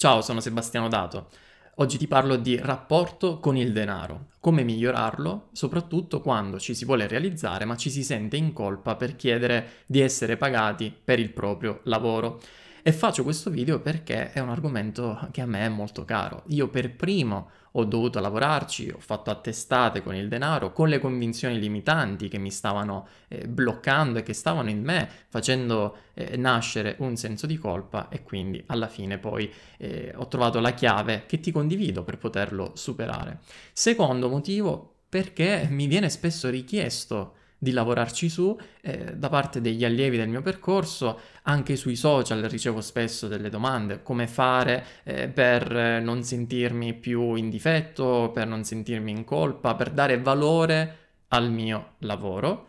Ciao, sono Sebastiano Dato. Oggi ti parlo di rapporto con il denaro, come migliorarlo, soprattutto quando ci si vuole realizzare ma ci si sente in colpa per chiedere di essere pagati per il proprio lavoro e faccio questo video perché è un argomento che a me è molto caro. Io per primo ho dovuto lavorarci, ho fatto attestate con il denaro, con le convinzioni limitanti che mi stavano eh, bloccando e che stavano in me, facendo eh, nascere un senso di colpa e quindi alla fine poi eh, ho trovato la chiave che ti condivido per poterlo superare. Secondo motivo, perché mi viene spesso richiesto di lavorarci su eh, da parte degli allievi del mio percorso, anche sui social ricevo spesso delle domande, come fare eh, per eh, non sentirmi più in difetto, per non sentirmi in colpa, per dare valore al mio lavoro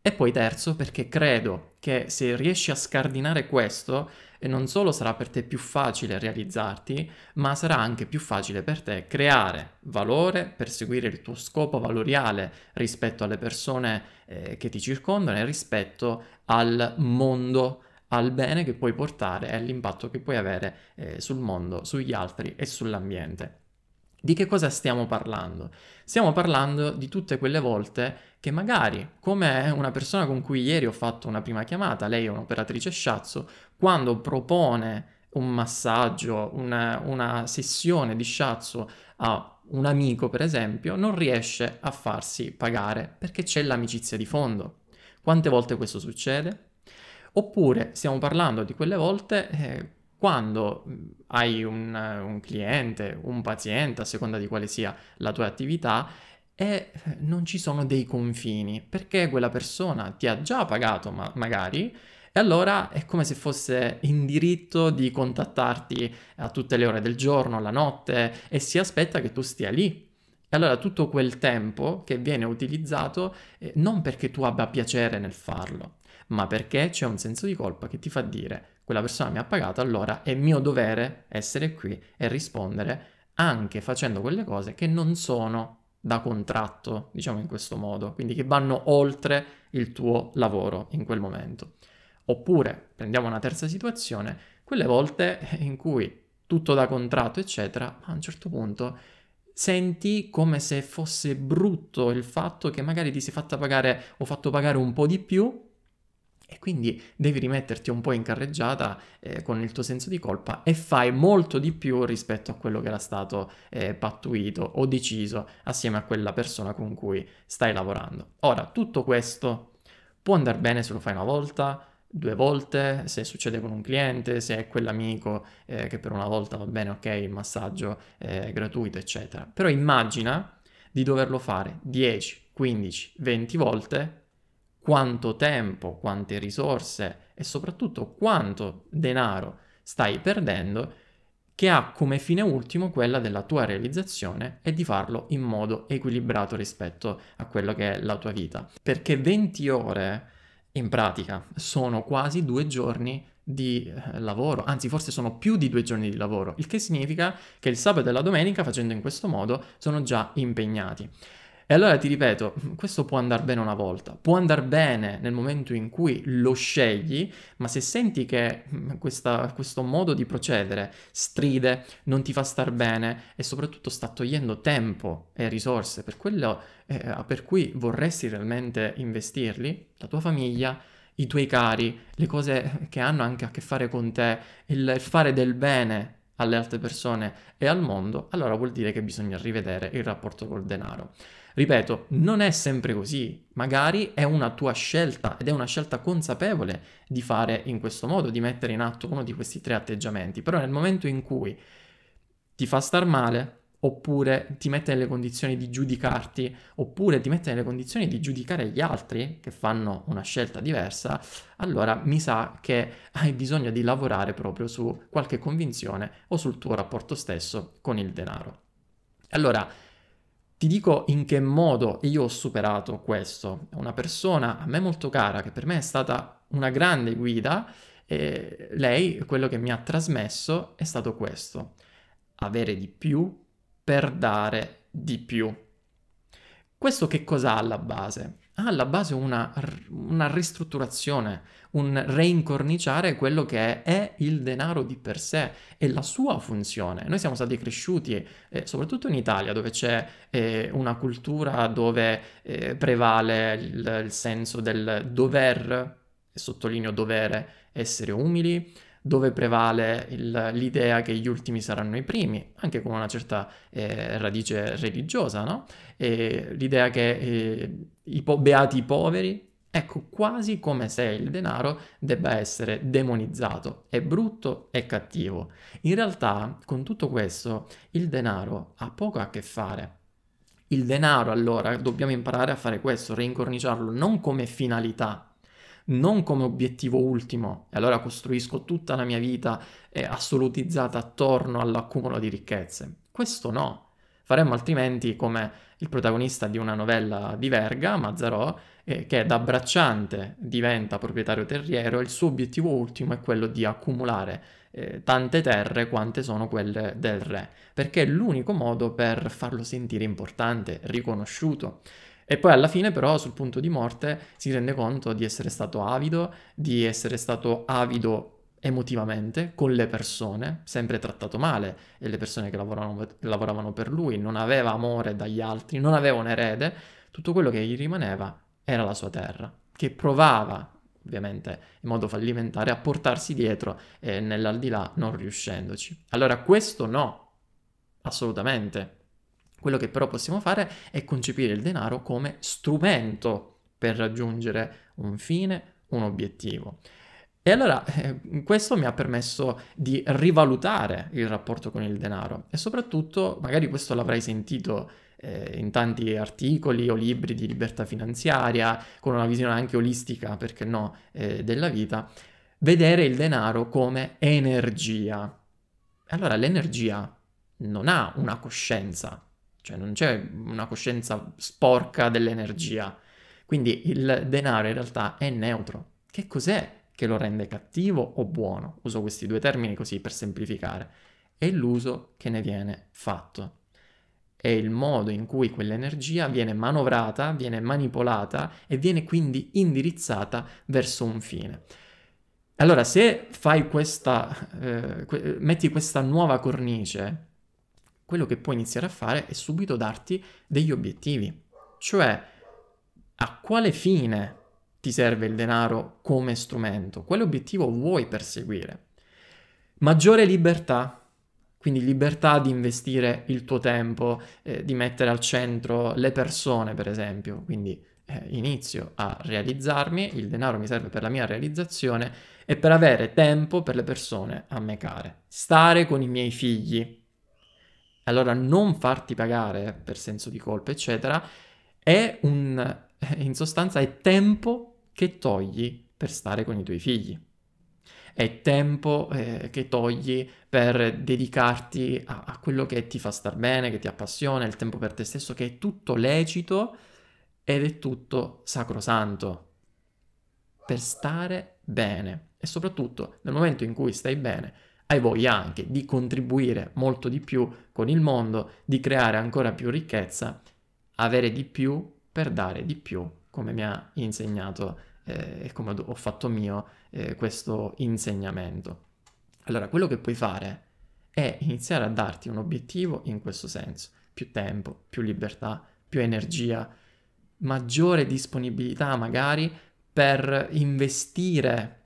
e poi terzo, perché credo che se riesci a scardinare questo, non solo sarà per te più facile realizzarti, ma sarà anche più facile per te creare valore, perseguire il tuo scopo valoriale rispetto alle persone eh, che ti circondano e rispetto al mondo, al bene che puoi portare e all'impatto che puoi avere eh, sul mondo, sugli altri e sull'ambiente. Di che cosa stiamo parlando? Stiamo parlando di tutte quelle volte che magari, come una persona con cui ieri ho fatto una prima chiamata, lei è un'operatrice sciazzo, quando propone un massaggio, una, una sessione di sciazzo a un amico, per esempio, non riesce a farsi pagare perché c'è l'amicizia di fondo. Quante volte questo succede? Oppure stiamo parlando di quelle volte eh, quando mm, hai un, un cliente, un paziente, a seconda di quale sia la tua attività, e eh, non ci sono dei confini, perché quella persona ti ha già pagato ma- magari e allora è come se fosse in diritto di contattarti a tutte le ore del giorno, la notte e si aspetta che tu stia lì. E allora tutto quel tempo che viene utilizzato eh, non perché tu abbia piacere nel farlo, ma perché c'è un senso di colpa che ti fa dire quella persona mi ha pagato, allora è mio dovere essere qui e rispondere anche facendo quelle cose che non sono da contratto, diciamo in questo modo, quindi che vanno oltre il tuo lavoro in quel momento. Oppure, prendiamo una terza situazione, quelle volte in cui tutto da contratto, eccetera, a un certo punto senti come se fosse brutto il fatto che magari ti sei fatta pagare o fatto pagare un po' di più e quindi devi rimetterti un po' in carreggiata eh, con il tuo senso di colpa e fai molto di più rispetto a quello che era stato eh, pattuito o deciso assieme a quella persona con cui stai lavorando. Ora, tutto questo può andare bene se lo fai una volta, due volte, se succede con un cliente, se è quell'amico eh, che per una volta va bene, ok, il massaggio eh, è gratuito, eccetera. Però immagina di doverlo fare 10, 15, 20 volte quanto tempo, quante risorse e soprattutto quanto denaro stai perdendo che ha come fine ultimo quella della tua realizzazione e di farlo in modo equilibrato rispetto a quello che è la tua vita. Perché 20 ore in pratica sono quasi due giorni di eh, lavoro, anzi forse sono più di due giorni di lavoro, il che significa che il sabato e la domenica facendo in questo modo sono già impegnati. E allora ti ripeto, questo può andare bene una volta, può andare bene nel momento in cui lo scegli, ma se senti che mm, questa, questo modo di procedere stride, non ti fa star bene e soprattutto sta togliendo tempo e risorse per quello eh, per cui vorresti realmente investirli, la tua famiglia, i tuoi cari, le cose che hanno anche a che fare con te, il fare del bene alle altre persone e al mondo, allora vuol dire che bisogna rivedere il rapporto col denaro. Ripeto, non è sempre così, magari è una tua scelta ed è una scelta consapevole di fare in questo modo, di mettere in atto uno di questi tre atteggiamenti, però nel momento in cui ti fa star male oppure ti mette nelle condizioni di giudicarti, oppure ti mette nelle condizioni di giudicare gli altri che fanno una scelta diversa, allora mi sa che hai bisogno di lavorare proprio su qualche convinzione o sul tuo rapporto stesso con il denaro. Allora, ti dico in che modo io ho superato questo. Una persona a me molto cara, che per me è stata una grande guida, e lei quello che mi ha trasmesso è stato questo. Avere di più per dare di più. Questo che cos'ha alla base? ha alla base una, una ristrutturazione, un reincorniciare quello che è, è, il denaro di per sé e la sua funzione. Noi siamo stati cresciuti, eh, soprattutto in Italia, dove c'è eh, una cultura dove eh, prevale il, il senso del dover, sottolineo dovere, essere umili, dove prevale il, l'idea che gli ultimi saranno i primi, anche con una certa eh, radice religiosa, no? E l'idea che eh, i po- beati i poveri, ecco, quasi come se il denaro debba essere demonizzato, è brutto e cattivo. In realtà, con tutto questo, il denaro ha poco a che fare. Il denaro, allora, dobbiamo imparare a fare questo, reincorniciarlo non come finalità, non come obiettivo ultimo, e allora costruisco tutta la mia vita eh, assolutizzata attorno all'accumulo di ricchezze. Questo no. Faremmo altrimenti come il protagonista di una novella di Verga, Mazzarò, eh, che da bracciante diventa proprietario terriero, il suo obiettivo ultimo è quello di accumulare eh, tante terre quante sono quelle del re, perché è l'unico modo per farlo sentire importante, riconosciuto. E poi alla fine però sul punto di morte si rende conto di essere stato avido, di essere stato avido emotivamente con le persone, sempre trattato male, e le persone che lavoravano, lavoravano, per lui, non aveva amore dagli altri, non aveva un erede, tutto quello che gli rimaneva era la sua terra, che provava, ovviamente in modo fallimentare, a portarsi dietro e nell'aldilà non riuscendoci. Allora questo no, assolutamente, quello che però possiamo fare è concepire il denaro come strumento per raggiungere un fine, un obiettivo. E allora eh, questo mi ha permesso di rivalutare il rapporto con il denaro e soprattutto, magari questo l'avrai sentito eh, in tanti articoli o libri di libertà finanziaria, con una visione anche olistica, perché no, eh, della vita, vedere il denaro come energia. Allora l'energia non ha una coscienza, cioè non c'è una coscienza sporca dell'energia. Quindi il denaro in realtà è neutro. Che cos'è che lo rende cattivo o buono? Uso questi due termini così per semplificare. È l'uso che ne viene fatto. È il modo in cui quell'energia viene manovrata, viene manipolata e viene quindi indirizzata verso un fine. Allora, se fai questa, eh, metti questa nuova cornice quello che puoi iniziare a fare è subito darti degli obiettivi, cioè a quale fine ti serve il denaro come strumento, quale obiettivo vuoi perseguire. Maggiore libertà, quindi libertà di investire il tuo tempo, eh, di mettere al centro le persone, per esempio, quindi eh, inizio a realizzarmi, il denaro mi serve per la mia realizzazione e per avere tempo per le persone a me care. Stare con i miei figli, allora non farti pagare per senso di colpa, eccetera, è un, eh, in sostanza è tempo che togli per stare con i tuoi figli. È tempo eh, che togli per dedicarti a, a, quello che ti fa star bene, che ti appassiona, il tempo per te stesso, che è tutto lecito ed è tutto sacrosanto. Per stare bene. E soprattutto nel momento in cui stai bene, hai voglia anche di contribuire molto di più con il mondo, di creare ancora più ricchezza, avere di più per dare di più, come mi ha insegnato eh, e eh, come ho fatto mio eh, questo insegnamento. Allora, quello che puoi fare è iniziare a darti un obiettivo in questo senso, più tempo, più libertà, più energia, maggiore disponibilità magari per investire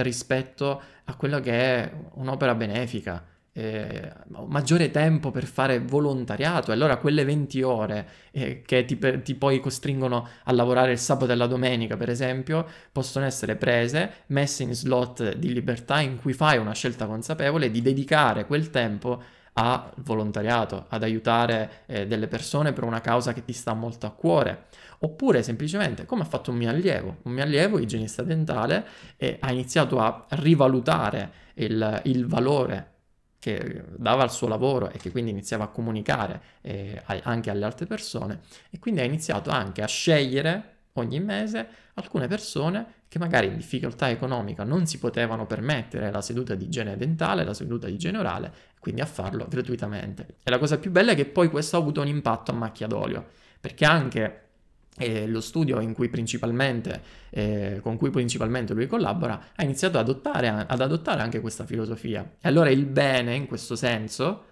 rispetto a quello che è un'opera benefica. Eh, maggiore tempo per fare volontariato e allora quelle 20 ore eh, che ti, per, ti, poi costringono a lavorare il sabato e la domenica per esempio possono essere prese messe in slot di libertà in cui fai una scelta consapevole di dedicare quel tempo al volontariato ad aiutare eh, delle persone per una causa che ti sta molto a cuore oppure semplicemente come ha fatto un mio allievo, un mio allievo igienista dentale eh, ha iniziato a rivalutare il, il, valore che dava al suo lavoro e che quindi iniziava a comunicare eh, anche alle altre persone e quindi ha iniziato anche a scegliere ogni mese alcune persone che magari in difficoltà economica non si potevano permettere la seduta di igiene dentale, la seduta di igiene orale, quindi a farlo gratuitamente. E la cosa più bella è che poi questo ha avuto un impatto a macchia d'olio, perché anche e lo studio eh, con cui principalmente lui collabora ha iniziato ad adottare, ad adottare anche questa filosofia. E allora il bene, in questo senso,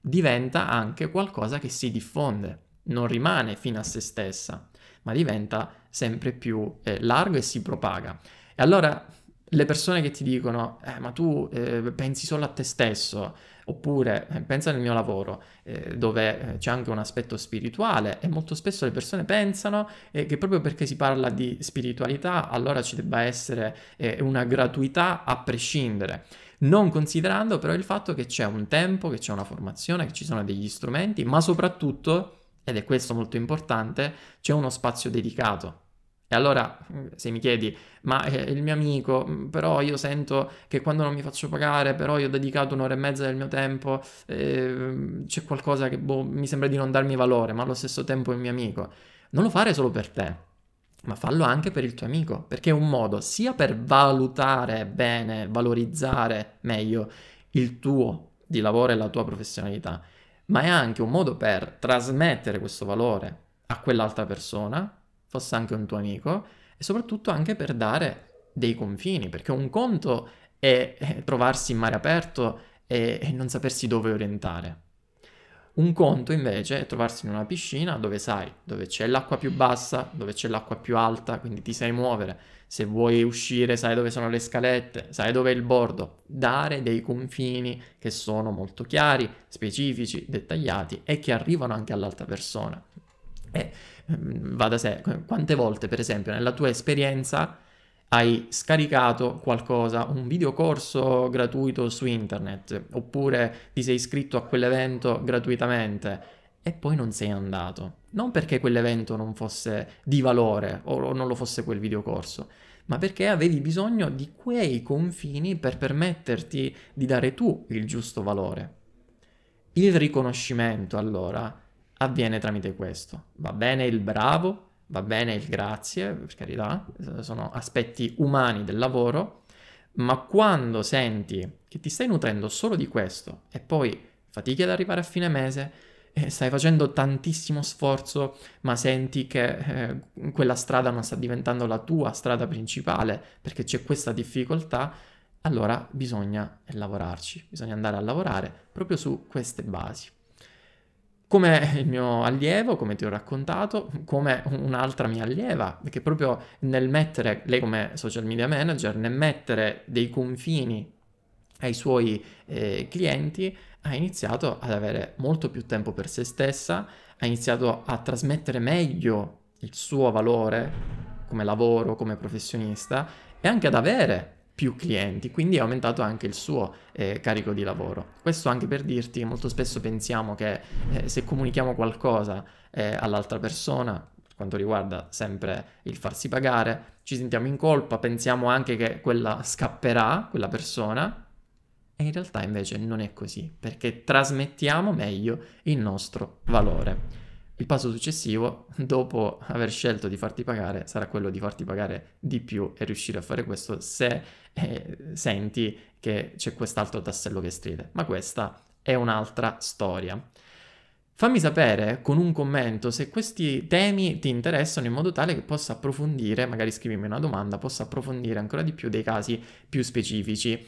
diventa anche qualcosa che si diffonde, non rimane fino a se stessa, ma diventa sempre più eh, largo e si propaga. E allora le persone che ti dicono, eh, ma tu eh, pensi solo a te stesso, oppure eh, pensa nel mio lavoro, eh, dove eh, c'è anche un aspetto spirituale, e molto spesso le persone pensano eh, che proprio perché si parla di spiritualità, allora ci debba essere una gratuità a prescindere non considerando però il fatto che c'è un tempo, che c'è una formazione, che ci sono degli strumenti, ma soprattutto, ed è questo molto importante, c'è uno spazio dedicato e allora se mi chiedi, ma eh, il mio amico, mm, però io sento che quando non mi faccio pagare, però io ho dedicato un'ora e mezza del mio tempo, eh, c'è qualcosa che boh, mi sembra di non darmi valore, ma allo stesso tempo è il mio amico. Non lo fare solo per te, ma fallo anche per il tuo amico, perché è un modo sia per valutare bene, valorizzare meglio il tuo di lavoro e la tua professionalità, ma è anche un modo per trasmettere questo valore a quell'altra persona fosse anche un tuo amico e soprattutto anche per dare dei confini, perché un conto è eh, trovarsi in mare aperto e, e non sapersi dove orientare. Un conto invece è trovarsi in una piscina dove sai dove c'è l'acqua più bassa, dove c'è l'acqua più alta, quindi ti sai muovere, se vuoi uscire sai dove sono le scalette, sai dove è il bordo, dare dei confini che sono molto chiari, specifici, dettagliati e che arrivano anche all'altra persona. E ehm, va da sé, quante volte per esempio nella tua esperienza hai scaricato qualcosa, un videocorso gratuito su internet, oppure ti sei iscritto a quell'evento gratuitamente e poi non sei andato. Non perché quell'evento non fosse di valore o non lo fosse quel videocorso, ma perché avevi bisogno di quei confini per permetterti di dare tu il giusto valore. Il riconoscimento, allora, avviene tramite questo. Va bene il bravo, va bene il grazie, per carità, sono aspetti umani del lavoro, ma quando senti che ti stai nutrendo solo di questo e poi fatichi ad arrivare a fine mese, e eh, stai facendo tantissimo sforzo, ma senti che eh, quella strada non sta diventando la tua strada principale perché c'è questa difficoltà, allora bisogna lavorarci, bisogna andare a lavorare proprio su queste basi come il mio allievo, come ti ho raccontato, come un'altra mia allieva, perché proprio nel mettere, lei come social media manager, nel mettere dei confini ai suoi eh, clienti, ha iniziato ad avere molto più tempo per se stessa, ha iniziato a trasmettere meglio il suo valore come lavoro, come professionista e anche ad avere più clienti, quindi è aumentato anche il suo eh, carico di lavoro. Questo anche per dirti che molto spesso pensiamo che eh, se comunichiamo qualcosa eh, all'altra persona, per quanto riguarda sempre il farsi pagare, ci sentiamo in colpa, pensiamo anche che quella scapperà, quella persona, e in realtà invece non è così, perché trasmettiamo meglio il nostro valore. Il passo successivo, dopo aver scelto di farti pagare, sarà quello di farti pagare di più e riuscire a fare questo se eh, senti che c'è quest'altro tassello che stride. Ma questa è un'altra storia. Fammi sapere con un commento se questi temi ti interessano in modo tale che possa approfondire, magari scrivimi una domanda, possa approfondire ancora di più dei casi più specifici.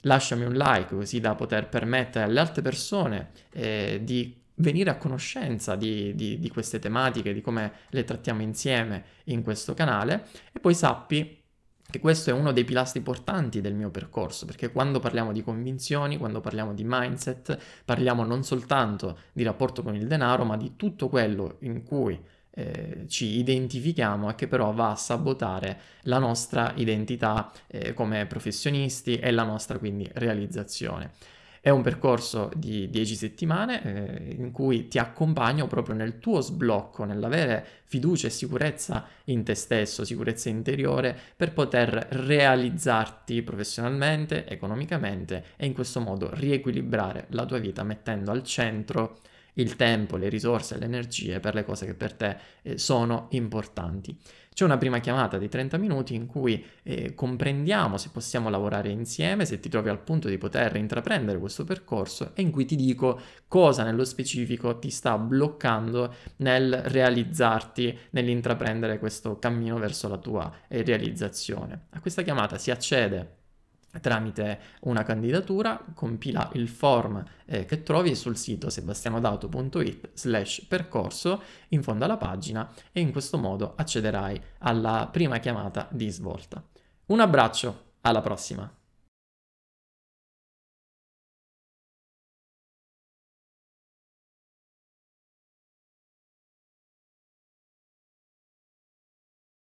Lasciami un like così da poter permettere alle altre persone eh, di venire a conoscenza di, di, di queste tematiche, di come le trattiamo insieme in questo canale e poi sappi che questo è uno dei pilastri portanti del mio percorso, perché quando parliamo di convinzioni, quando parliamo di mindset, parliamo non soltanto di rapporto con il denaro, ma di tutto quello in cui eh, ci identifichiamo e che però va a sabotare la nostra identità eh, come professionisti e la nostra quindi realizzazione. È un percorso di 10 settimane eh, in cui ti accompagno proprio nel tuo sblocco, nell'avere fiducia e sicurezza in te stesso, sicurezza interiore per poter realizzarti professionalmente, economicamente e in questo modo riequilibrare la tua vita mettendo al centro il tempo, le risorse, le energie per le cose che per te eh, sono importanti. C'è una prima chiamata di 30 minuti in cui eh, comprendiamo se possiamo lavorare insieme, se ti trovi al punto di poter intraprendere questo percorso e in cui ti dico cosa nello specifico ti sta bloccando nel realizzarti, nell'intraprendere questo cammino verso la tua eh, realizzazione. A questa chiamata si accede tramite una candidatura, compila il form eh, che trovi sul sito sebastianodato.it slash percorso in fondo alla pagina e in questo modo accederai alla prima chiamata di svolta. Un abbraccio, alla prossima!